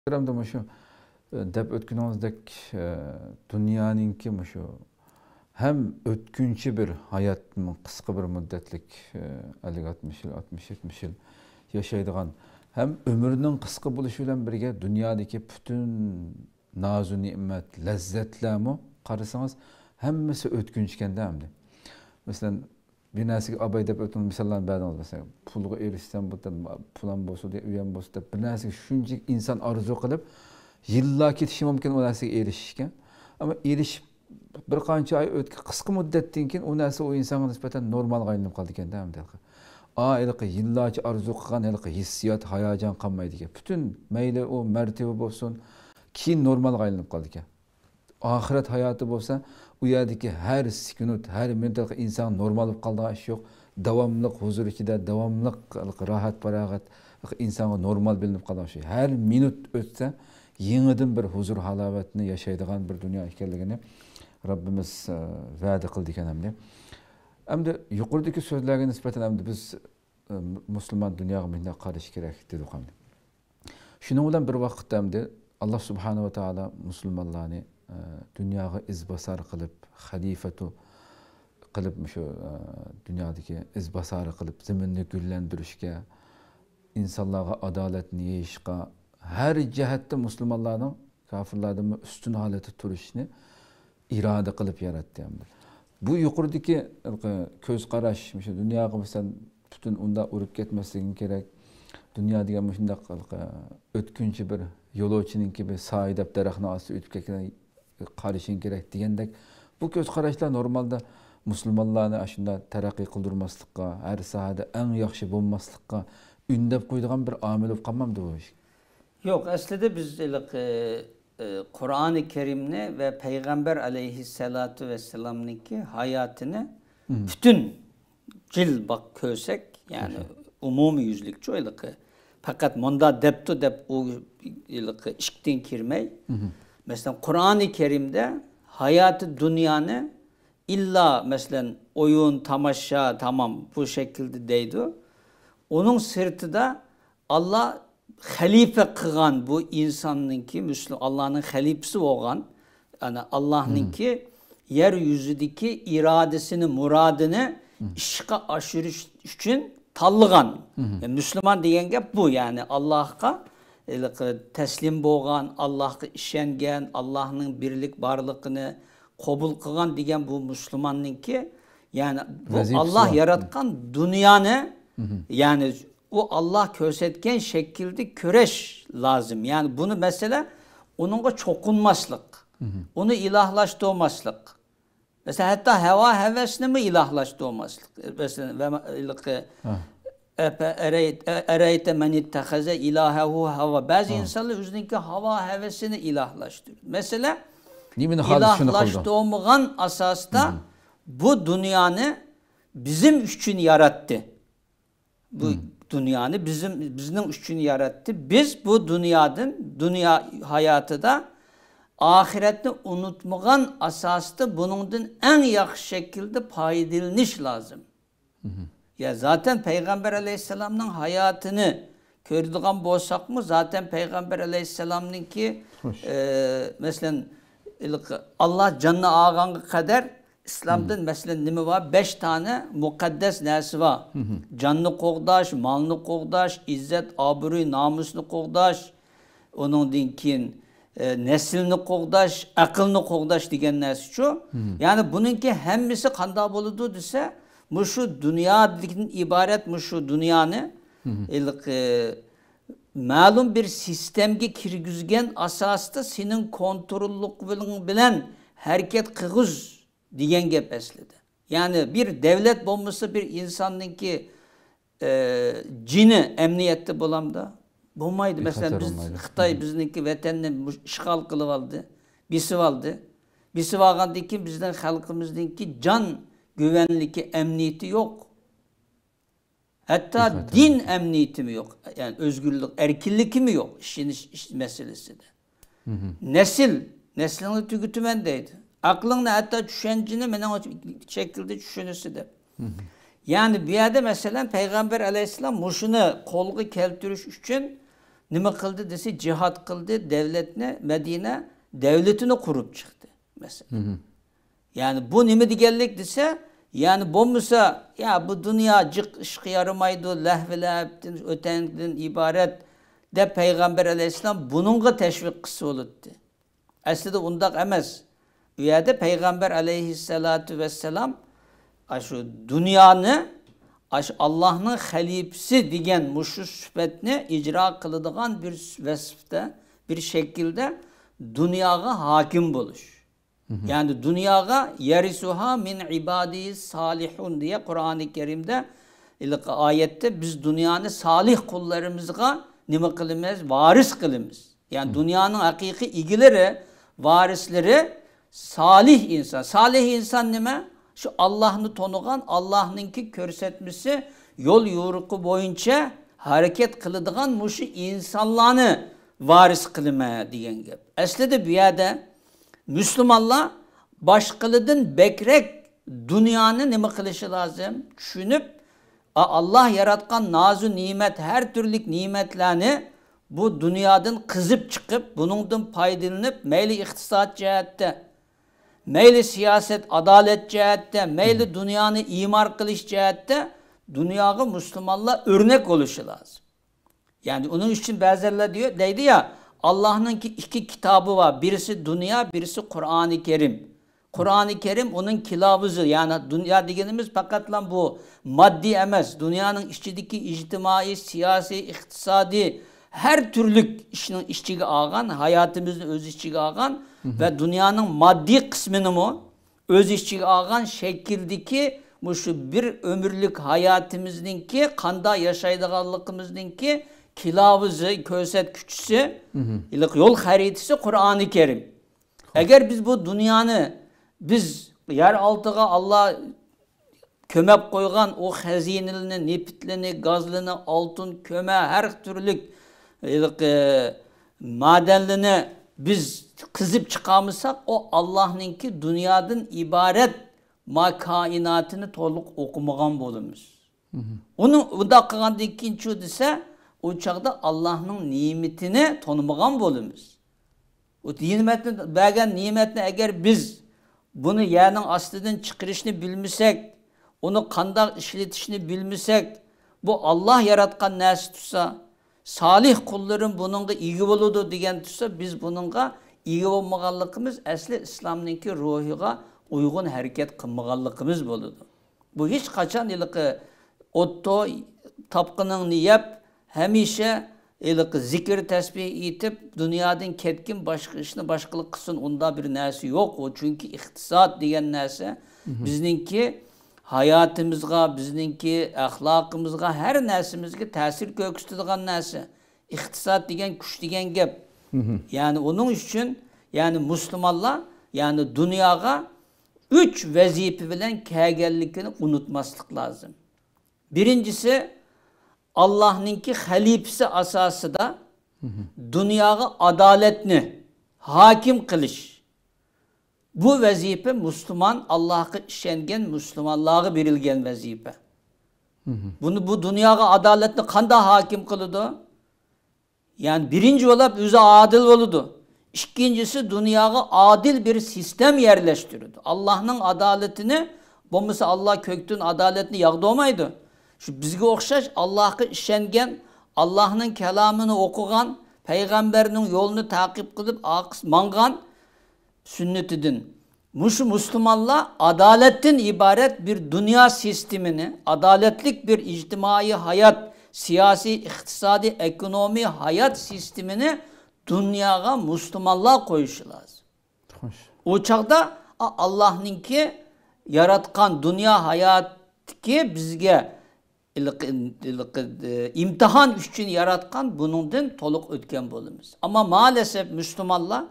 Instagramda mı şu e, dep ötkünümüzdek e, dünyanın ki şu hem ötkünçü bir hayat mı kısa bir müddetlik 50-60 e, yıl 60-70 yıl yaşaydıgan hem ömrünün kısa buluşu ile birge dünyadaki bütün nazu nimet lezzetler mi hem mesela ötkünçken de hem de. Mesela binasiga olib obay deb o'tib misollarni ba'dan bo'lsak pulga erishsam bitta pul ham bo'lsa u ham bo'lsa deb bir narsaga shunchaki inson orzu qilib yillar ketishi mumkin u narsaga erishishga ammo erishib bir qancha oy o'tgan qisqa muddatdan keyin u narsa u insonga nisbatan normalga aylanib qoldi ekanda haliqi yillarcha orzu qilgan haliqi hissiyot hayajon qolmaydi ekan butun mayli u martaba bo'lsin keyin normalga aylanib qoldi ekan oxirat hayoti bo'lsa u her har sekunut har minutda inson normal bo'lib qoldigan ish yo'q davomliq huzur içinde, davomliq rahat barog'at insonga normal bilinib qolgan shu har minut o'tsa yangidan bir huzur halovatni yashaydigan bir dunyo ekanligini robbimiz e, va'da qildi ekan hamda hamda yuqoridagi so'zlarga nisbatan hamda biz e, musulmon dunyoga bunday qarash kerak dedi shuning bilan bir vaqtda hamda alloh subhanava taolo musulmonlarni dunyoga izbosar qilib xalifatu qilib shu e, dunyodagi izbosari qilib zaminni gullantirishga insonlarga adolatni yeyishga har jihatda musulmonlarni kofirlarni ustun holatda turishni iroda qilib yaratdi bu yuqoridagi e, ko'z qarash shu dunyoga masalan butun unda urib ketmasliging kerak dunyo degan shundoq o'tkinchi e, bir yo'lovchininki bir soy deb daraxtni osti o'tib ketgan qarishing kerak degandek bu ko'z qarashlar normalda musulmonlarni ana shunda taraqqiy qildirmaslikqa har sohada eng yaxshi bir amel қойдыған бір амил болып қалмамды бұл іш жоқ әсліде біз құран керимні вә пайғамбар алейхиссалату вәссаламныкі hayatını bütün cil bak kösek yani umumi yüzlük çoylukı fakat monda depto dep o ilki işkten kirmey Mesela Kur'an-ı Kerim'de hayatı dünyanı illa mesela oyun, tamaşa tamam bu şekilde deydi. Onun sırtı da Allah halife kıgan bu insanın ki Müslüman Allah'ın halifesi olan yani Allah'ın ki hmm. yeryüzüdeki iradesini, muradını hmm. işka aşırış için tallıgan. Yani hmm. e, Müslüman diyen bu yani Allah'a teslim тәслим болған аллахқа Allah'ın birlik бірлік kabul kılan қылған bu бұл ki yani bu Vazif Allah var. yaratkan dünyanı yani o Allah körsetken şekilde köreş lazım. Yani bunu mesela onunla çokunmaslık. Hı hı. Onu ilahlaştırmaslık. Mesela hatta heva hevesini mi ilahlaştırmaslık? Mesela ve, ereyte e, men ittehaze ilahehu hava. Bazı ha. insanlar üzerindeki hava hevesini ilahlaştırır. Mesela Nimin ilahlaştığımızın asasda bu dünyanı bizim için yarattı. Bu Hı. dünyanı bizim bizim için yarattı. Biz bu dünyadan dünya hayatı da ahiretni unutmagan asasda bunundan en yakış şekilde payidilmiş lazım. Hı hı. Ya zaten Peygamber Aleyhisselam'ın hayatını kördüğün bolsak mı zaten Peygamber Aleyhisselam'ın ki e, mesela Allah canına ağanı kadar İslam'dan hmm. mesela nimi var? Beş tane mukaddes nesi var. Hmm. Canını kordaş, malını kordaş, izzet, abruy, namusunu kordaş. Onun dinkin e, neslini kordaş, akılını kordaş diyen nesi şu. Hmm. Yani bununki hemisi kanda boludu dese muşu dünya ibaret muşu dünyanı ilik e, malum bir sistemge kirgüzgen asasta senin kontrolluk bilen herket kıgız diyen gep esledi. Yani bir devlet bombası bir insanın ki e, cini emniyette bulamda bulmaydı. Mesela biz olmaydı. Xitay bizniki vatanını işgal kılıp aldı. Bisi aldı. Bisi ki bizden halkımızdan can güvenliki, emniyeti yok. Hatta Zaten. din emniyeti mi yok? Yani özgürlük, erkillik mi yok işin, işin meselesi de. Hı hı. Nesil, neslini tükütümendeydi. Aklınla hatta düşüncini menen şekilde düşünüsü de. Yani bir yerde mesela Peygamber aleyhisselam muşunu kolgu keltürüş için nima kıldı dese cihat kıldı devletine Medine devletini kurup çıktı mesela. Hı hı. Yani bu nimidigellik dese yani bu müsa ya bu dünyacık ışık yarımaydı, lehvile ettin, ötenlikten ibaret de Peygamber aleyhisselam bununla teşvik kısı oluttu. Aslında undak emez. Üyede Peygamber aleyhisselatü vesselam aşu dünyanı aşı Allah'ın halipsi digen muşu sübetini icra kılıdığan bir vesfte, bir şekilde dünyaya hakim buluş. Hı hı. Yani dünyaya yerisuha min ibadi salihun diye Kur'an-ı Kerim'de ayette biz dünyanı salih kullarımızga nima kılımız? Varis kılımız. Yani hı. dünyanın hakiki ilgileri, varisleri salih insan. Salih insan nime? Şu Allah'ını tonugan, Allah'ınki körsetmesi yol yoruku boyunca hareket kılıdığan muşu insanlarını varis kılma diyen gap. Aslida bu yerda Müslümanlar başkalarının bekrek dünyanı nima kılışı lazım. Düşünüp Allah yaratkan nazu nimet her türlük nimetlerini bu dünyadan kızıp çıkıp bunundan paydalanıp meyli iktisat cihette, meyli siyaset, adalet cihette, meyli dünyanı imar kılış cihette dünyayı Müslümanlar örnek oluşu lazım. Yani onun için bazıları diyor, deydi ya Allah'ın iki kitabı var. Birisi dünya, birisi Kur'an-ı Kerim. Kur'an-ı Kerim onun kilavuzu. Yani dünya dediğimiz fakat lan bu maddi emez. Dünyanın işçideki ictimai, siyasi, iktisadi her türlü işin işçi ağan, hayatımızın öz işçi ağan ve dünyanın maddi kısmını mı öz işçi ağan şekildeki bu şu bir ömürlük hayatımızdaki, kanda yaşaydıklarımızdaki kılavuzu, köset küçüsü, ilik yol haritası Kur'an-ı Kerim. Eğer biz bu dünyanı, biz yer altına Allah kömep koygan o hazinelini nipitlini, gazlını altın, köme, her türlü ilik, e, madenlini biz kızıp çıkamızsak o ki dünyadan ibaret ma kainatını toluk okumagan bolumuz. Onu bu kılgan ikinci dese u chaqda allohning ne'matini tanimagan bolumuz. u ne'matni bergan ne'matni eğer biz bunu yerning ostidan chiqarishni bilmasak onu qandoq işletişini bilmasak bu Allah yaratkan narsa tutsa salih kulların bununla iyi oludu degan tutsa biz buningga ega bo'lmaganligimiz asli islomninki ruhiga uyg'un hareket qilmaganligimiz bo'ladi bu hiç kaçan ilqi o'tto tapkının yeb hemişe ilik zikir tesbih itip dünyadan ketkin başkışını işini başkalık kısın onda bir nersi yok o çünkü iktisat diyen nersi bizninki hayatımızga bizninki ahlakımızga her nersimizge tesir köküstüdüğen nersi iktisat diyen kuş diyen gep yani onun için yani Müslümanlar yani dünyaya üç vazife bilen kegellikini unutmaslık lazım. Birincisi Allah'ninki halipsi asası da dünyayı adaletini hakim kılış. Bu vazife Müslüman Allah'ı işengen Müslümanlığa birilgen vazife. Bunu bu dünyaya adaletini kanda hakim kılıdı. Yani birinci olup yüze adil oludu. İkincisi dünyaya adil bir sistem yerleştirdi Allah'ın adaletini, bombası Allah köktün adaletini yağdırmaydı. Şu bizge okşaş Allah'ı işengen, Allah'ın kelamını okugan, peygamberinin yolunu takip kılıp aks mangan sünnetidin. Muş Müslümanla adaletin ibaret bir dünya sistemini, adaletlik bir içtimai hayat, siyasi, iktisadi, ekonomi hayat sistemini dünyaya Müslümanla koyuşu lazım. Hoş. Uçakta Allah'ınki yaratkan dünya hayat ki bizge e, imtihan üçün yaratkan bunundan toluk ötken bolumuz. Ama maalesef Müslümanlar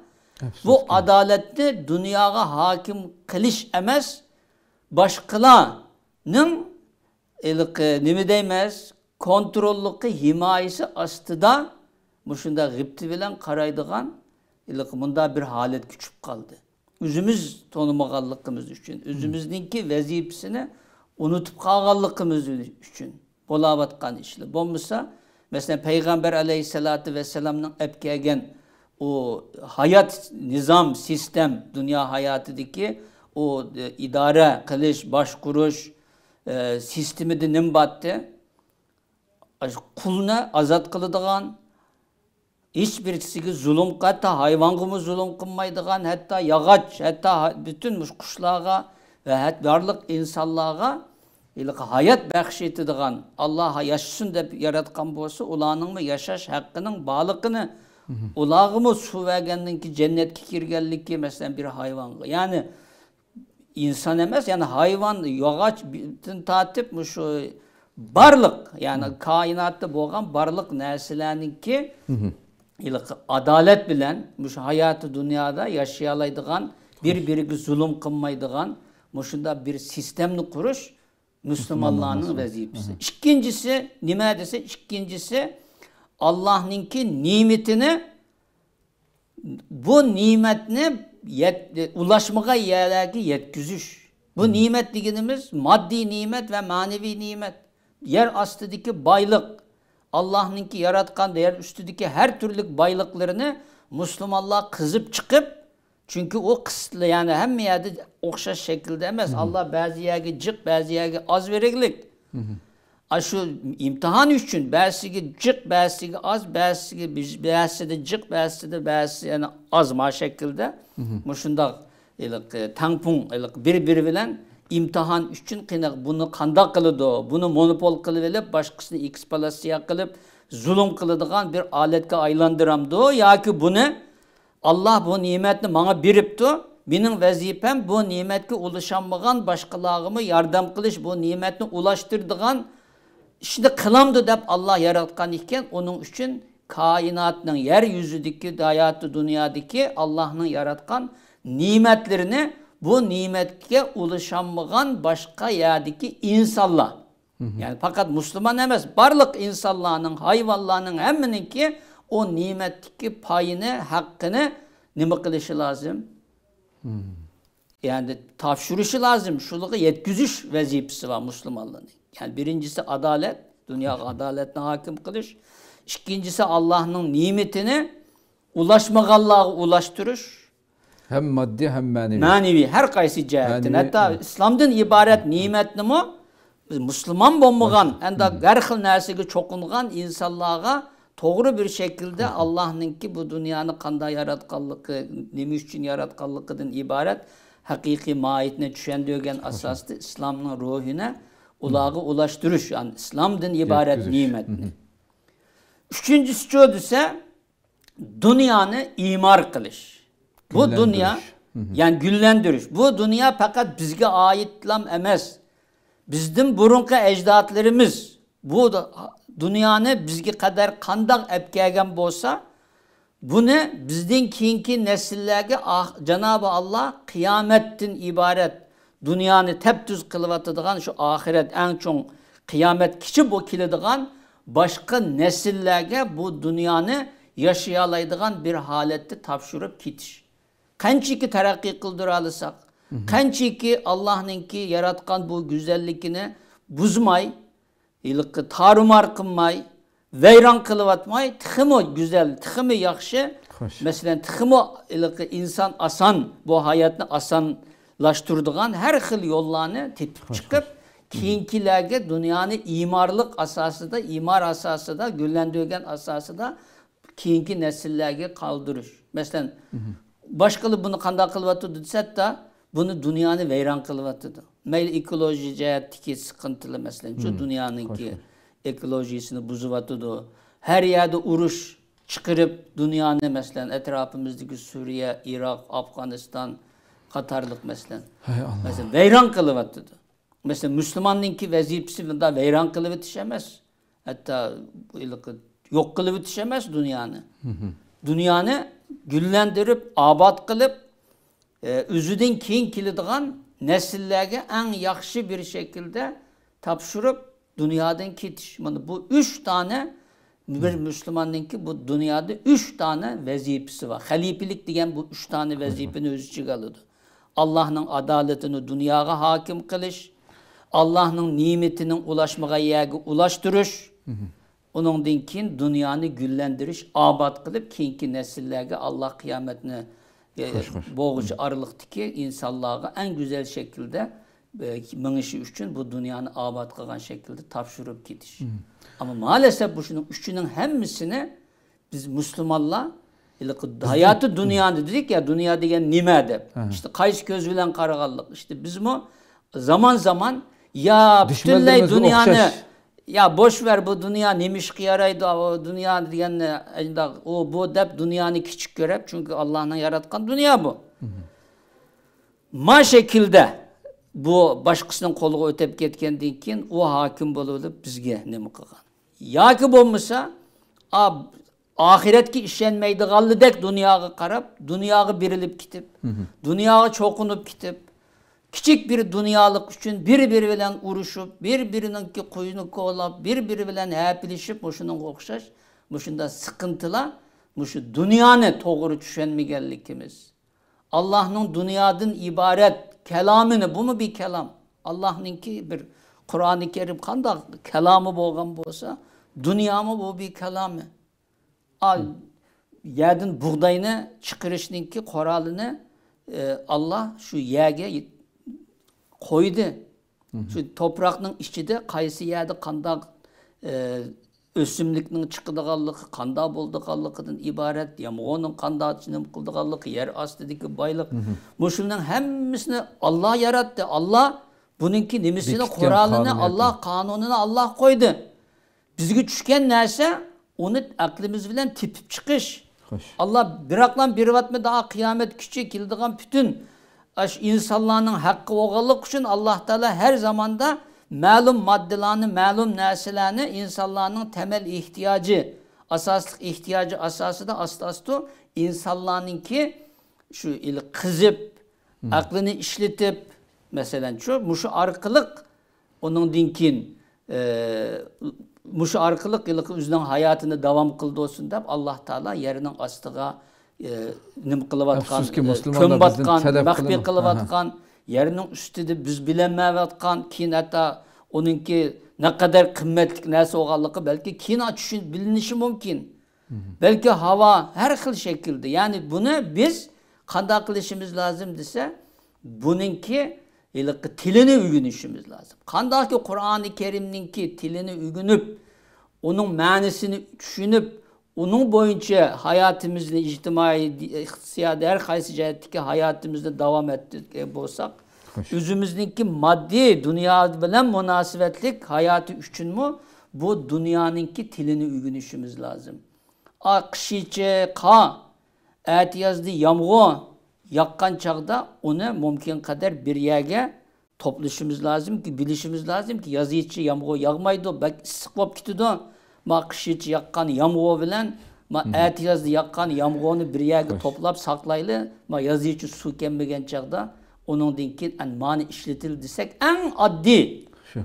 bu adaletli dünyaya hakim kılıç emez, başkalarının e, nimi demez, kontrollukı himayesi astıda Muşunda gıpti bilen karaydıgan ilik bunda bir halet küçük kaldı. Üzümüz tonumağallıkımız için. Üzümüzünki vazifesini unutup kalganlıkımız için bolavatkan işli. Bombasa mesela Peygamber aleyhissalatü vesselam'ın epkegen o hayat, nizam, sistem, dünya hayatıdaki o e, idare, kılıç, başkuruş e, sistemi de nimbattı. Kuluna azat kılıdığan, hiçbirisiga zulm hatto hayvonga zulm qilmaydigan hatto yog'och hatto butun qushlarga va varlık insonlarga ilgi hayat bəxş etdiğin Allah'a yaşasın deb yaratgan bolsa, ularningmi yashash haqqining baliqini ulag'imi ki jannatga kirganlikka masalan bir hayvonga, ya'ni insan emas, ya'ni hayvan bütün tatip mi şu barlık ya'ni koinotda bo'lgan barliq narsalarningki ilgi adolat bilan shu hayoti hayatı dünyada yaşayalaydıgan bir-biriga zulüm kılmaydıgan shunda bir sistemni qurish Müslümanlığının vazifesi. İkincisi, nime dese, ikincisi Allah'ınki nimetini bu nimetini yet, ulaşmaya yerlerde yetküzüş. Bu hı. Hmm. nimet dediğimiz maddi nimet ve manevi nimet. Yer astıdaki baylık. Allah'ınki yaratkan değer üstüdeki her türlü baylıklarını Müslümanlığa kızıp çıkıp çünkü o kısıtlı yani hem yerde okşa şekilde emez. Allah bazı yerde cık, bazı yerde az vereklik. Aşı imtihan için bazı cık, bazı az, bazı bazı de cık, bazı de bazı yani az ma şekilde. Muşunda ilik e, tampon ilik bir-bir bilen imtihan için kınak bunu kanda kılıdı, bunu monopol kılıverip başkasını ekspalasiya kılıp zulüm kılıdığan bir alette aylandıramdı. Ya ki bunu Allah bu nimetni bana biripti. Benim vazifem bu nimetki ulaşamagan başkalarımı yardım kılış, bu nimetni ulaştırdığan işini kılamdı dep Allah yaratkan iken onun için kainatının yeryüzüdeki, hayatı dünyadaki Allah'ın yaratkan nimetlerini bu nimetke ulaşamagan başka yerdeki insanlar. Hı hı. Yani fakat Müslüman emez, barlık insanların, hayvanların ki o nimetki payını, hakkını ne kılışı lazım? Hmm. Yani tavşırışı lazım. Şuluğu yetküzüş vazifesi var Müslümanlığın. Yani birincisi adalet, dünya adaletine hakim kılış. İkincisi Allah'ın nimetini ulaşmak Allah'a ulaştırır. Hem maddi hem manevi. Manevi her kaysi cihettin. Hatta evet. İslam'dan ibaret nimet mi? Müslüman bulmagan, hem de her hil nesige çokungan doğru bir şekilde Allah'ın ki bu dünyanı kanda yaratkallıkı, nimi üçün yaratkallıkıdan ibaret hakiki mahiyetine düşen dögen asaslı İslam'ın ruhuna ulağı ulaştırış. Yani İslam'dan ibaret nimetini. Üçüncüsü çoğu ise dünyanı imar kılış. Bu dünya yani güllendiriş. Bu dünya fakat bizge ait lam emez. Bizim burunka ecdatlarımız bu da dunyoni bizga qadar qandoq olib kelgan bo'lsa buni bizning keyingi nesillerde ah, ı Allah kıyamettin ibaret, dünyanı taptuz qilayotadigan shu oxirat eng chong qiyomat kichi bo'lib keladigan başka nesillerde bu dünyanı yashayolaydigan bir holatda topshirib ketish qanchaki taraqqiy qildira olsak Allah'ın ki yaratkan bu go'zalligini buzmay ýylykky tarumar kılmay, veýran kılıp atmay, tiximi güzel, tiximi yaxşı. Meselen tiximi ýylykky insan asan bu hayatını asanlaştırdygan her xil ýollaryny tip çıkıp kiyinkilerge dünyanı imarlık asası da, imar asası da, güllendirgen asası da kiyinki nesillerge kaldırır. Mesela mhmm. başkalı bunu kanda kılvatı dütset da bunu dünyanı veyran kılıvatıdı. Meyl ekoloji cihetteki sıkıntılı mesela. Şu hmm. dünyanınki ekolojisini buzuvatıdı. Her yerde uruş çıkarıp dünyanı mesela etrafımızdaki Suriye, Irak, Afganistan, Katarlık mesela. Hey Allah. Mesela veyran kılıvatıdı. Mesela Müslümanınki vazifesi da veyran kılıvatışemez. Hatta yok kılıvatışemez dünyanı. Hı hı. Dünyanı güllendirip, abat kılıp o'zidan ee, keyin keladigan nesillerge en yakşı bir şekilde tapşırıp dünyadan ketiş. bu üç tane bir Müslümanın ki bu dünyada üç tane vazifesi var. Halipilik diyen bu üç tane vazifeni özü çıkalıdı. Allah'ın adaletini dünyaya hakim kılış, Allah'ın nimetinin ulaşmaya yerge ulaştırış, onun dinkin dünyanı güllendiriş, abat kılıp kinki nesillerge Allah kıyametini Xoş, e, xoş. ki arılıqdakı en güzel şekilde şəkildə e, minişi üçün bu dünyanı abad qılan şəkildə tapşırıb gediş. Hmm. Amma maalesef bu şunun üçünün hamısını biz Müslümanlar müsəlmanlar hayatı dünyanı dedik ya dünya degen nime de. İşte kayış göz bilen karagallık. İşte bizim o zaman zaman ya bütünle dünyanı okşaş ya boş ver bu dünya nimiş ki yaraydı o dünya diyenle e, o bu dep dünyanı küçük görep çünkü Allah'ın yaratkan dünya bu. Ma şekilde bu başkasının kolu ötep getken dinkin o hakim bolulup bizge nemi kılgan. Ya ki bolmasa a ahiretki işlenmeydi dek dünyağı karap, dünyağı birilip gitip, dünyağı çokunup gitip, Küçük bir dünyalık için birbiri bilen uruşup, ki kuyunu kovalap, birbiri bilen hepilişip, muşunun okşaş, muşunda sıkıntıla, muşu dünyanı doğru düşen mi gellikimiz? Allah'ın dünyadan ibaret kelamını, bu mu bir kelam? Allah'ın ki bir Kur'an-ı Kerim kanda kelamı boğam bolsa, dünyamı bu bir kelamı. Al, yerden buğdayını, ki koralını e, Allah şu yege koydu. Çünki topraqның içində qaysı yerdə qandaq e, өсімдіктің шықыдығанлығы қанда болдығанлығыдан ибарат ямғоның қанда жинім қылдығанлығы ер астыдегі байлық мұшының хәммісіні алла яратты алла бұныңки немесіні құралыны алла қануныны алла қойды бізге түшкен нәрсе оны әқліміз білен тепіп шықыш алла бірақлан беріватмы дағы қиямет күші келдіған бүтін insanların hakkı oğalık için Allah Teala her zamanda məlum maddelerini, məlum nesillerini insanların temel ihtiyacı, asaslık ihtiyacı asası da asası insanların ki şu il kızıp, hmm. aklını işletip, mesela şu, muşu arkılık onun dinkin, e, muşu arkılık yılık üzülen hayatını devam kıldı olsun da Allah Teala yerinin astığa nima qilayotgan ko'm botgan maxfiy qilayotgan yerning ustida biz bilinmayotgan keyin hatto uninki naqadar qimmatli narsa bo'lganligi balki keyin tushun bilinishi mumkin balki havo har xil shaklda ya'ni bunu biz qanday qilishimiz lozim desa buninki ilqi tilini o'rganishimiz lozim qandayki qur'oni karimninki tilini o'rganib onun ma'nisini tushunib onun boyunca hayatımızda, içtimai, iktisadi her kaysi cihetteki hayatımızda devam ettik e, olsak, üzümüzdeki maddi, dünya bilen münasebetlik hayatı üçün mü? Bu dünyanınki tilini ügünüşümüz lazım. Akşiçe ka, et yazdı yamğı, yakkan çağda onu mümkün kadar bir yerge topluşumuz lazım ki, bilişimiz lazım ki yazı içi yamğı yağmaydı, belki sık bulup ma qishich yoqqan yomg'ir bilan ma ertasi yakkan yomg'irni bir yerde to'plab saqlayli ma yozuvchi suv kelmagan onun uningdan en mani ishlatil desak eng oddiy shu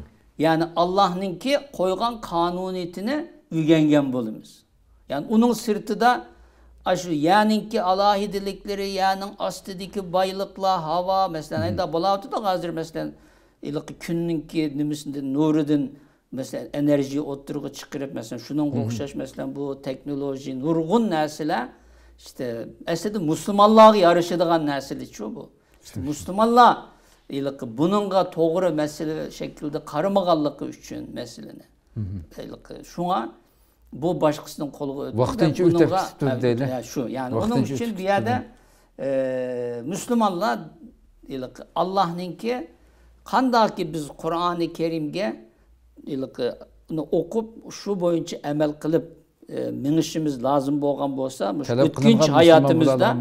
ya'ni allohninki qo'ygan qonuniyatini o'rgangan bo'lamiz ya'ni uning sirtida yani yaninki alohidaliklari hava ostidagi boyliqlar havo masalan endi bo'layotdi hozir masalan ilqi kunninki nimasini nuridan mesela enerji o'ttirg'i çıkırıp mesela şunun o'xshash mesela bu texnologiya nurg'un narsalar işte aslida musulmonlarga yarashadigan Çoğu bu Müslümanlığa işte bununla buningga to'g'ri şekilde shaklida qaramaganligi uchun masalani şuna bu başkasının boshqasini qo'liga vaqtincha o'tib deydi şu, ya'ni onun için uning uchun bu yerda musulmonlar allohninki kandaki biz qur'oni karimga okup şu boyunca emel kılıp e, minişimiz lazım bolgan bolsa bütünç hayatımızda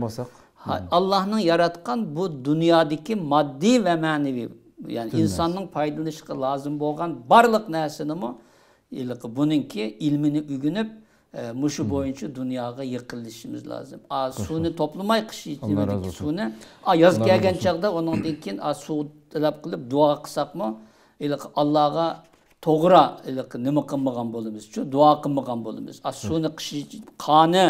Allah'ın yaratkan bu dünyadaki maddi ve manevi yani Tüm insanın faydalanışı lazım bolgan barlık nesini mi ki ilmini ügünüp e, muşu boyunca dünyaya yıkılışımız lazım. A, suni toplumay kışı demedik ki suni. A, yaz gelgen çağda onun dikin a, su kılıp dua kısak mı? Allah'a to'g'ri nima qilmagan bo'lamiz shu duo qilmagan bo'lamiz suvni qish qoni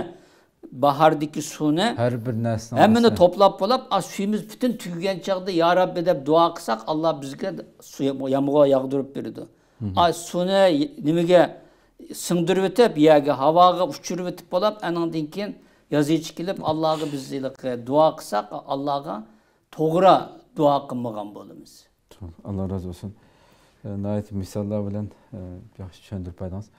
bahordagi suvni her bir nesne. narsani hammani to'plab bo'lib suyimiz butun tugagan chog'da yo robbi deb duo qilsak alloh bizga yomg'ir yog'dirib beradi suvni nimaga singdirib o'tib yerga havoga uchirib o'tib bo'lib anandan keyin yozuvchi kelib allohga biz duo qilsak allohga to'g'ri duo qilmagan bo'lamiz Allah razı olsun. նայած միսալավ լեն ճանդրպայդանս